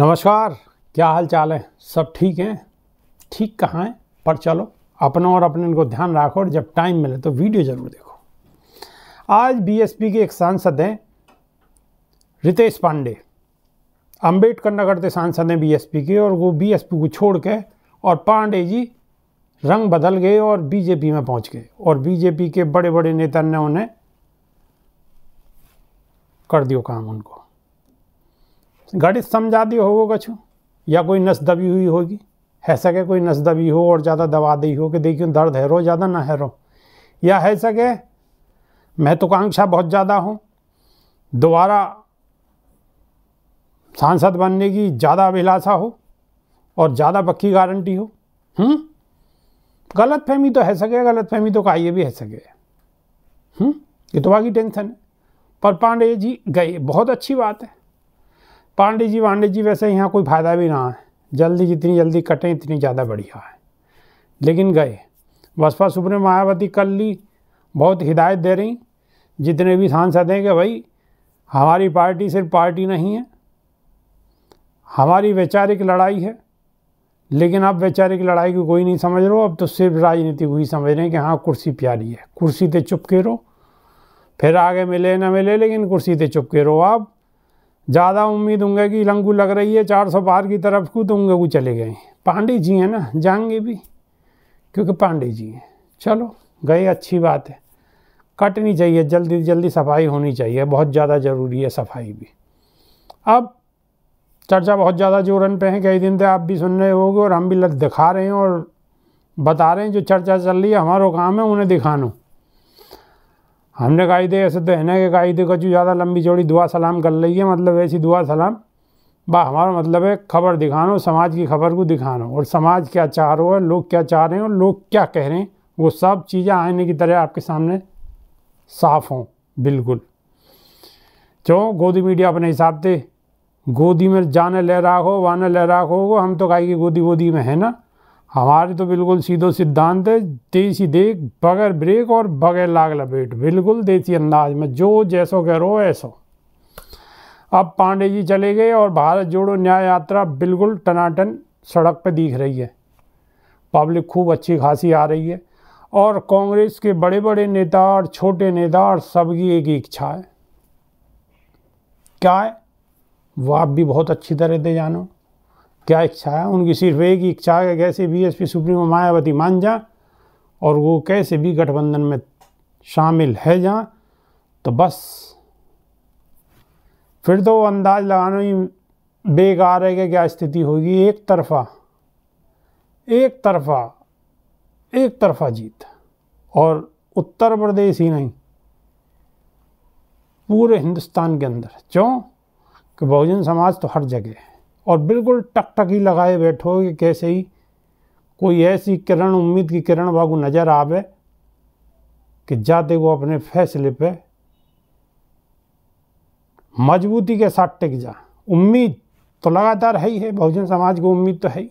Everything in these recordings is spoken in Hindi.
नमस्कार क्या हाल चाल है सब ठीक हैं ठीक कहाँ हैं पर चलो अपनों और अपने को ध्यान रखो और जब टाइम मिले तो वीडियो ज़रूर देखो आज बीएसपी के एक सांसद हैं रितेश पांडे अम्बेडकर नगर के सांसद हैं बीएसपी के और वो बीएसपी को छोड़ के और पांडे जी रंग बदल गए और बीजेपी में पहुंच गए और बीजेपी के बड़े बड़े नेता ने उन्हें कर दियो काम उनको गणित समझा दी हो कछु या कोई नस दबी हुई होगी है सके कोई नस दबी हो और ज़्यादा दबा दी हो कि देखियो दर्द है रो ज़्यादा ना है रो या है सके महत्वाकांक्षा तो बहुत ज़्यादा हो दोबारा सांसद बनने की ज़्यादा अभिलाषा हो और ज़्यादा पक्की गारंटी हो हुँ? गलत फहमी तो है सके गलत फहमी तो कहिए भी है सके हुँ? ये तो बाकी टेंशन है पर पांडे जी गए बहुत अच्छी बात है पांडे जी वांडे जी वैसे यहाँ कोई फ़ायदा भी ना है जल्दी जितनी जल्दी कटें इतनी ज़्यादा बढ़िया है लेकिन गए बसपा सुप्रीम मायावती कल ली बहुत हिदायत दे रही जितने भी सांसद हैं कि भाई हमारी पार्टी सिर्फ पार्टी नहीं है हमारी वैचारिक लड़ाई है लेकिन आप वैचारिक लड़ाई को कोई नहीं समझ रहे हो अब तो सिर्फ राजनीति को ही समझ रहे हैं कि हाँ कुर्सी प्यारी है कुर्सी तो चुप के रहो फिर आगे मिले ना मिले लेकिन कुर्सी तो चुप के रहो आप ज़्यादा उम्मीद होंगे कि लंगू लग रही है चार सौ पार की तरफ को तो वो चले गए पांडे जी हैं ना जाएंगे भी क्योंकि पांडे जी हैं चलो गए अच्छी बात है कटनी चाहिए जल्दी जल्दी सफाई होनी चाहिए बहुत ज़्यादा ज़रूरी है सफाई भी अब चर्चा बहुत ज़्यादा जोरन पे है कई दिन से आप भी सुन रहे हो और हम भी दिखा रहे हैं और बता रहे हैं जो चर्चा चल रही है हमारा काम है उन्हें दिखाना हमने कायदे ऐसे तो है ना कि कायदे का जो ज़्यादा लंबी चौड़ी दुआ सलाम कर ली है मतलब ऐसी दुआ सलाम बा हमारा मतलब है खबर दिखानो समाज की खबर को दिखानो और समाज क्या चाह रहा है लोग क्या चाह रहे हैं और लोग क्या कह रहे हैं वो सब चीज़ें आईने की तरह आपके सामने साफ़ हों बिल्कुल चो गोदी मीडिया अपने हिसाब से गोदी में जाने ले रहा हो वाने ले रहा हो हम तो कहे कि गोदी गोदी में है ना हमारे तो बिल्कुल सीधो सिद्धांत है देसी देख बगैर ब्रेक और बगैर लाग लपेट बिल्कुल देसी अंदाज में जो जैसो कह रो ऐसो अब पांडे जी चले गए और भारत जोड़ो न्याय यात्रा बिल्कुल टनाटन सड़क पर दिख रही है पब्लिक खूब अच्छी खासी आ रही है और कांग्रेस के बड़े बड़े नेता और छोटे नेता और सबकी एक इच्छा है क्या है वो आप भी बहुत अच्छी तरह से जानो क्या इच्छा है उनकी सिर्फ एक ही इच्छा है कैसे बीएसपी सुप्रीमो मायावती मान जा और वो कैसे भी गठबंधन में शामिल है जहाँ तो बस फिर तो अंदाज लगाना ही बेकार है कि क्या स्थिति होगी एक तरफा एक तरफा एक तरफा जीत और उत्तर प्रदेश ही नहीं पूरे हिंदुस्तान के अंदर क्यों कि बहुजन समाज तो हर जगह है और बिल्कुल टकटकी लगाए बैठो कि कैसे ही कोई ऐसी किरण उम्मीद की किरण बाबू नज़र आवे कि जाते वो अपने फैसले पे मजबूती के साथ टिक जा उम्मीद तो लगातार है ही है बहुजन समाज को उम्मीद तो है ही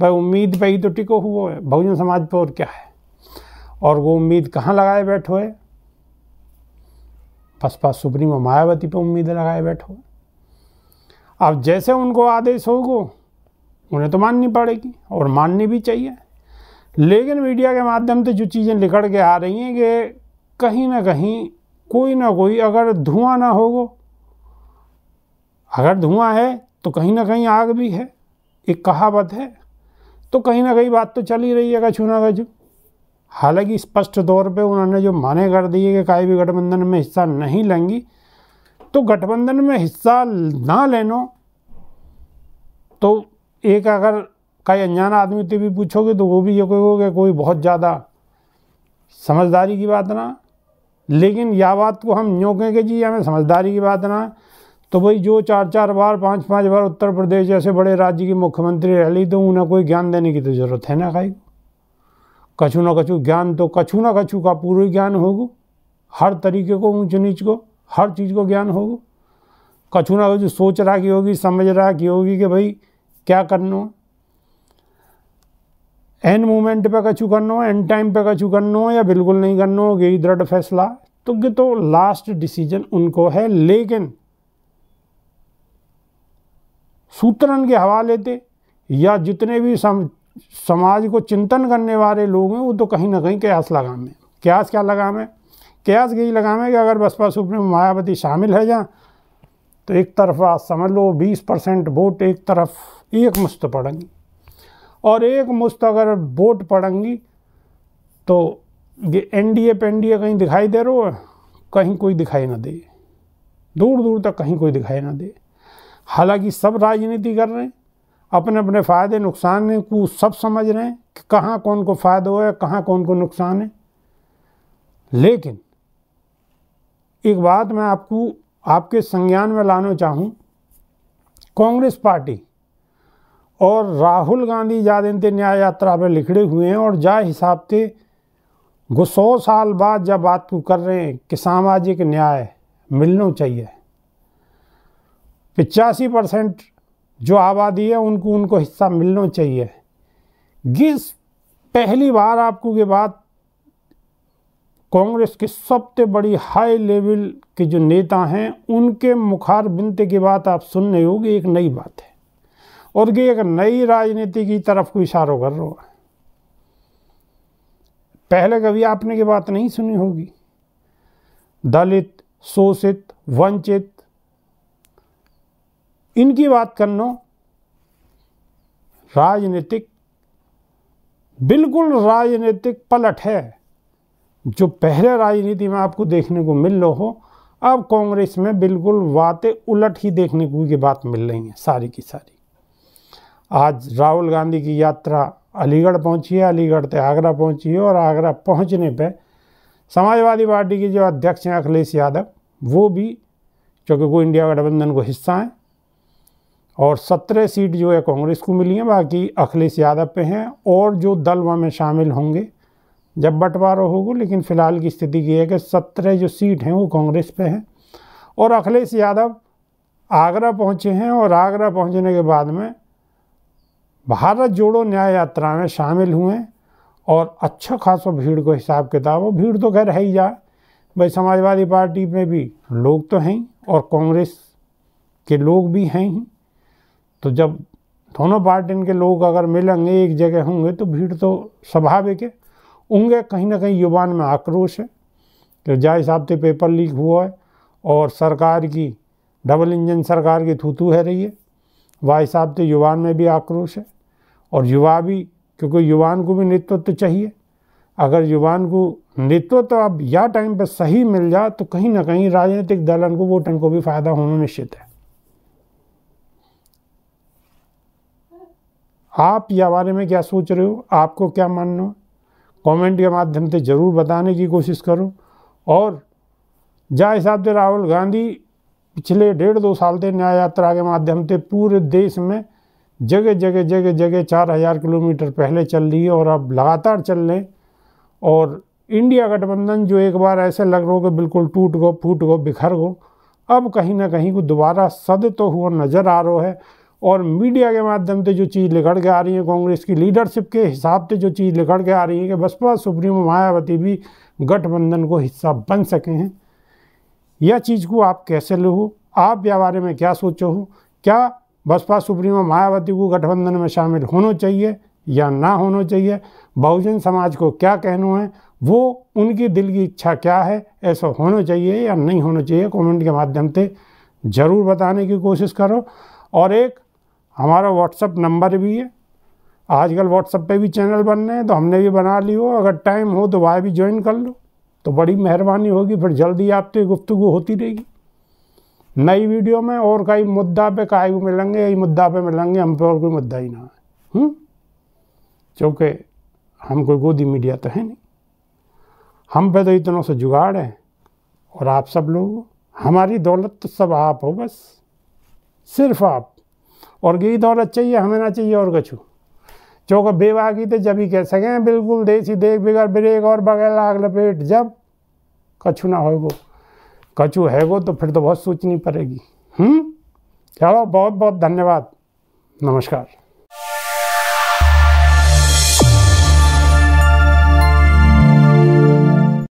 भाई उम्मीद पे ही तो टिको हुआ है बहुजन समाज पे और क्या है और वो उम्मीद कहाँ लगाए बैठो है बसपा सुप्रीमो मायावती पे उम्मीद लगाए बैठो है अब जैसे उनको आदेश होगो उन्हें तो माननी पड़ेगी और माननी भी चाहिए लेकिन मीडिया के माध्यम से जो चीज़ें निकल के आ रही हैं कि कहीं ना कहीं कोई ना कोई अगर धुआं ना होगो अगर धुआं है तो कहीं ना कहीं आग भी है एक कहावत है तो कहीं ना कहीं बात तो चल ही रही है कछू ना कछू हालांकि स्पष्ट तौर पे उन्होंने जो माने कर दिए कि कहीं भी गठबंधन में हिस्सा नहीं लेंगी तो गठबंधन में हिस्सा ना लेनो तो एक अगर कई अनजान आदमी तो भी पूछोगे तो वो भी ये कहोगे कोई बहुत ज़्यादा समझदारी की बात ना लेकिन या बात को हम यूँ कि जी हमें समझदारी की बात ना तो भाई जो चार चार बार पाँच पाँच बार उत्तर प्रदेश जैसे बड़े राज्य के मुख्यमंत्री रह ली तो उन्हें कोई ज्ञान देने की तो ज़रूरत है ना खाई कछु ना कछु ज्ञान तो कछु ना कछु का पूरा ज्ञान होगा हर तरीके को ऊंच नीच को हर चीज़ को ज्ञान हो कछू ना कछु सोच रहा की होगी समझ रहा की होगी कि भाई क्या करना एन मोमेंट पे कछू करना हो एन टाइम पे कछू करना हो या बिल्कुल नहीं करना हो यही दृढ़ फैसला तो ये तो लास्ट डिसीजन उनको है लेकिन सूत्रन के हवाले थे या जितने भी सम, समाज को चिंतन करने वाले लोग हैं वो तो कहीं ना कहीं क्यास लगाम है क्यास क्या लगाम है कयास यही कि अगर बसपा सुप्रीमो मायावती शामिल है जहाँ तो एक तरफा समझ लो 20 परसेंट वोट एक तरफ एक मुश्त पड़ेंगी और एक मुश्त अगर वोट पड़ेंगी तो ये एन डी ए कहीं दिखाई दे रो कहीं कोई दिखाई ना दे दूर दूर तक कहीं कोई दिखाई ना दे हालांकि सब राजनीति कर रहे हैं अपने अपने फ़ायदे नुकसान को सब समझ रहे हैं कि कहाँ कौन को फ़ायदा है कहाँ कौन को नुकसान है लेकिन एक बात मैं आपको आपके संज्ञान में लाना चाहूँ कांग्रेस पार्टी और राहुल गांधी ज़्यादा न्याय यात्रा पर लिखड़े हुए हैं और जा हिसाब से गो सौ साल बाद जब बात को कर रहे हैं कि सामाजिक न्याय मिलना चाहिए पचासी परसेंट जो आबादी है उनको उनको हिस्सा मिलना चाहिए जिस पहली बार आपको ये बात कांग्रेस के सबसे बड़ी हाई लेवल के जो नेता हैं उनके मुखार बिनते की बात आप सुन रहे होगी एक नई बात है और ये एक नई राजनीति की तरफ को इशारों कर रहा है पहले कभी आपने ये बात नहीं सुनी होगी दलित शोषित वंचित इनकी बात कर लो राजनीतिक बिल्कुल राजनीतिक पलट है जो पहले राजनीति में आपको देखने को मिल रहा हो अब कांग्रेस में बिल्कुल बातें उलट ही देखने को की बात मिल रही है सारी की सारी आज राहुल गांधी की यात्रा अलीगढ़ पहुंची है अलीगढ़ से आगरा पहुंची है और आगरा पहुंचने पे समाजवादी पार्टी के जो अध्यक्ष हैं अखिलेश यादव वो भी चूँकि वो इंडिया गठबंधन को हिस्सा हैं और सत्रह सीट जो है कांग्रेस को मिली हैं बाकी अखिलेश यादव पे हैं और जो दल वहाँ में शामिल होंगे जब बंटवारा होगा लेकिन फ़िलहाल की स्थिति ये है कि सत्रह जो सीट हैं वो कांग्रेस पे हैं और अखिलेश यादव आगरा पहुंचे हैं और आगरा पहुंचने के बाद में भारत जोड़ो न्याय यात्रा में शामिल हुए और अच्छा खासा भीड़ को हिसाब किताब हो भीड़ तो खैर है ही जाए भाई समाजवादी पार्टी में भी लोग तो हैं और कांग्रेस के लोग भी हैं ही तो जब दोनों पार्टी के लोग अगर मिलेंगे एक जगह होंगे तो भीड़ तो स्वाभाविक है उनके कहीं ना कहीं युवान में आक्रोश है कि जाए हिसाब से तो पेपर लीक हुआ है और सरकार की डबल इंजन सरकार की थूथू है रही है वह हिसाब से तो युवान में भी आक्रोश है और युवा भी क्योंकि युवान को भी नेतृत्व तो चाहिए अगर युवान को नेतृत्व तो अब या टाइम पर सही मिल जाए तो कहीं ना कहीं राजनीतिक दलन को वोटन को भी फायदा होना निश्चित है आप या बारे में क्या सोच रहे हो आपको क्या मानना कमेंट के माध्यम से ज़रूर बताने की कोशिश करो और जहाँ हिसाब से राहुल गांधी पिछले डेढ़ दो साल से न्याय यात्रा के माध्यम से पूरे देश में जगह जगह जगह जगह चार हज़ार किलोमीटर पहले चल रही है और अब लगातार चल रहे और इंडिया गठबंधन जो एक बार ऐसे लग रहा हो कि बिल्कुल टूट गो फूट गो बिखर गो अब कहीं ना कहीं को दोबारा सद तो हुआ नज़र आ रहा है और मीडिया के माध्यम से जो चीज़ लिखड़ के आ रही है कांग्रेस की लीडरशिप के हिसाब से जो चीज़ लिखड़ के आ रही है कि बसपा सुप्रीमो मायावती भी गठबंधन को हिस्सा बन सके हैं यह चीज़ को आप कैसे लो आप या बारे में क्या सोचो हो क्या बसपा सुप्रीमो मायावती को गठबंधन में शामिल होना चाहिए या ना होना चाहिए बहुजन समाज को क्या कहना है वो उनकी दिल की इच्छा क्या है ऐसा होना चाहिए या नहीं होना चाहिए कमेंट के माध्यम से ज़रूर बताने की कोशिश करो और एक हमारा व्हाट्सअप नंबर भी है आजकल व्हाट्सअप पे भी चैनल बन रहे हैं तो हमने भी बना ली हो अगर टाइम हो तो वहाँ भी ज्वाइन कर लो तो बड़ी मेहरबानी होगी फिर जल्दी आपसे गुफ्तु होती रहेगी नई वीडियो में और कई मुद्दा पे काय को मिलेंगे यही मुद्दा पे मिलेंगे हम पे और कोई मुद्दा ही ना है हम्म? क्योंकि हम कोई गोदी मीडिया तो है नहीं हम पे तो इतनों से जुगाड़ है और आप सब लोग हमारी दौलत तो सब आप हो बस सिर्फ आप और गी दौलत चाहिए हमें ना चाहिए और कछु चौक बेवागी तो जब ही कह सकें बिल्कुल देसी देख बिगड़ ब्रेक और बगैर लाग लपेट जब कछु ना होगो कछु हैगो तो फिर तो बहुत सोचनी पड़ेगी हम्म? चलो बहुत बहुत धन्यवाद नमस्कार